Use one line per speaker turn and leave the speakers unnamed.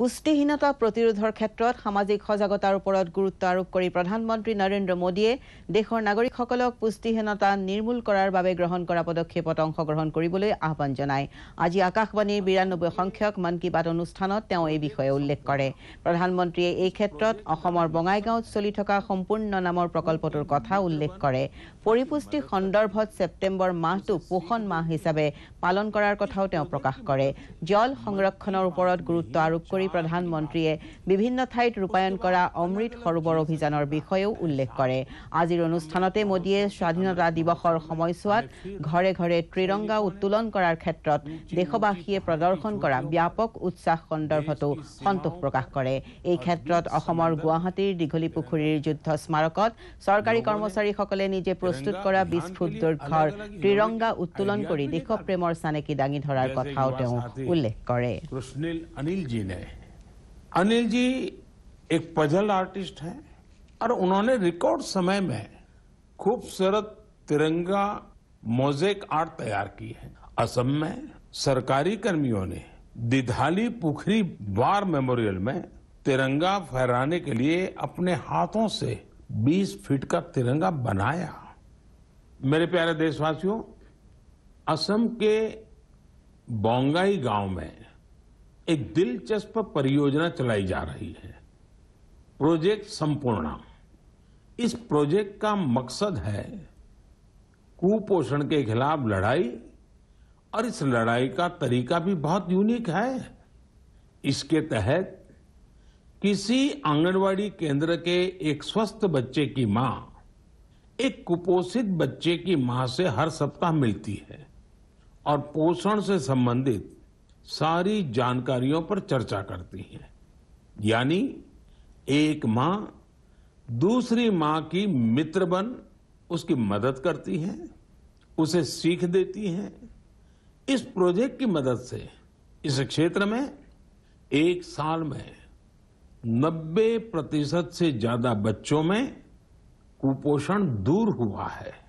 পুষ্টিহীনতা প্ৰতিৰোধৰ ক্ষেত্ৰত সামাজিক সজাগতাৰ ওপৰত গুৰুত্ব আৰোপ কৰি প্ৰধানমন্ত্ৰী নৰেন্দ্ৰ মোদীয়ে দেশৰ নাগৰিকসকলক পুষ্টিহীনতা নিৰ্মূল কৰাৰ বাবে গ্ৰহণ কৰা পদক্ষেপত অংশগ্ৰহণ কৰিবলৈ আহ্বান জনায় আজি আকাশবাণীৰ বিৰান্নব্বৈ সংখ্যক মন কী বাত অনুষ্ঠানত তেওঁ এই বিষয়ে উল্লেখ কৰে প্ৰধানমন্ত্ৰীয়ে এই ক্ষেত্ৰত অসমৰ বঙাইগাঁৱত চলি থকা সম্পূৰ্ণ নামৰ প্ৰকল্পটোৰ কথা উল্লেখ কৰে পৰিপুষ্টি সন্দৰ্ভত ছেপ্টেম্বৰ মাহটো পোষণ মাহ হিচাপে পালন কৰাৰ কথাও তেওঁ প্ৰকাশ কৰে জল সংৰক্ষণৰ ওপৰত গুৰুত্ব আৰোপ কৰি প্ৰধানমন্ত্ৰীয়ে বিভিন্ন ঠাইত ৰূপায়ণ কৰা অমৃত সৰোবৰ অভিযানৰ বিষয়েও উল্লেখ কৰে আজিৰ অনুষ্ঠানতে মোদীয়ে স্বাধীনতা দিৱসৰ সময়ছোৱাত ঘৰে ঘৰে ত্ৰিৰংগা উত্তোলন কৰাৰ ক্ষেত্ৰত দেশবাসীয়ে প্ৰদৰ্শন কৰা ব্যাপক উৎসাহ সন্দৰ্ভতো সন্তোষ প্ৰকাশ কৰে এই ক্ষেত্ৰত অসমৰ গুৱাহাটীৰ দীঘলী পুখুৰীৰ যুদ্ধ স্মাৰকত চৰকাৰী কৰ্মচাৰীসকলে নিজে প্ৰস্তুত কৰা বিছ ফুট দুৰ্ঘৰ ত্ৰিৰংগা উত্তোলন কৰি দেশপ্ৰেমৰ চানেকি দাঙি ধৰাৰ কথাও তেওঁ উল্লেখ
কৰে अनिल जी एक पजल आर्टिस्ट हैं और उन्होंने रिकॉर्ड समय में खूबसूरत तिरंगा मोजेक आर्ट तैयार की है असम में सरकारी कर्मियों ने दिधाली पुखरी वार मेमोरियल में तिरंगा फहराने के लिए अपने हाथों से 20 फीट का तिरंगा बनाया मेरे प्यारे देशवासियों असम के बोंगाई गांव में एक दिलचस्प परियोजना चलाई जा रही है प्रोजेक्ट संपूर्णा इस प्रोजेक्ट का मकसद है कुपोषण के खिलाफ लड़ाई और इस लड़ाई का तरीका भी बहुत यूनिक है इसके तहत किसी आंगनवाड़ी केंद्र के एक स्वस्थ बच्चे की मां एक कुपोषित बच्चे की मां से हर सप्ताह मिलती है और पोषण से संबंधित सारी जानकारियों पर चर्चा करती है यानी एक मां दूसरी मां की मित्र बन उसकी मदद करती है उसे सीख देती है इस प्रोजेक्ट की मदद से इस क्षेत्र में एक साल में 90 प्रतिशत से ज्यादा बच्चों में कुपोषण दूर हुआ है